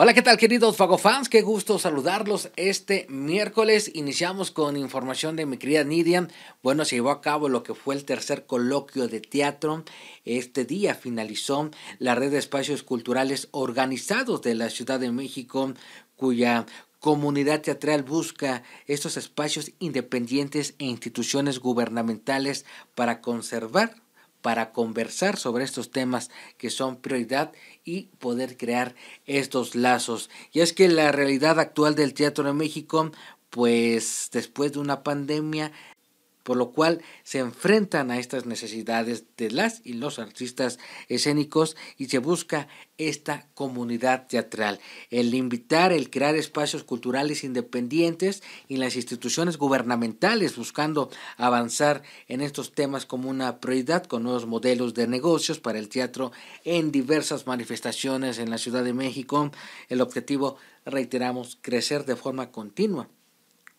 Hola, ¿qué tal queridos Fagofans? Qué gusto saludarlos este miércoles. Iniciamos con información de mi querida Nidia. Bueno, se llevó a cabo lo que fue el tercer coloquio de teatro. Este día finalizó la red de espacios culturales organizados de la Ciudad de México cuya comunidad teatral busca estos espacios independientes e instituciones gubernamentales para conservar para conversar sobre estos temas que son prioridad y poder crear estos lazos. Y es que la realidad actual del teatro en México, pues después de una pandemia, por lo cual se enfrentan a estas necesidades de las y los artistas escénicos y se busca esta comunidad teatral. El invitar, el crear espacios culturales independientes y las instituciones gubernamentales buscando avanzar en estos temas como una prioridad con nuevos modelos de negocios para el teatro en diversas manifestaciones en la Ciudad de México. El objetivo, reiteramos, crecer de forma continua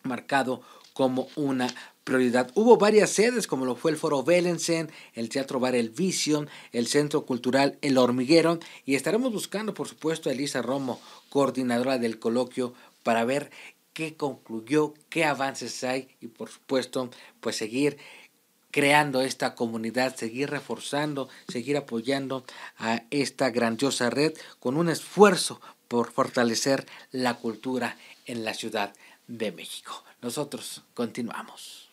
marcado como una prioridad. Hubo varias sedes, como lo fue el Foro Velensen, el Teatro Bar El Vision, el Centro Cultural El Hormiguero, y estaremos buscando, por supuesto, a Elisa Romo, coordinadora del coloquio, para ver qué concluyó, qué avances hay y, por supuesto, pues seguir creando esta comunidad, seguir reforzando, seguir apoyando a esta grandiosa red con un esfuerzo por fortalecer la cultura en la ciudad de México. Nosotros continuamos.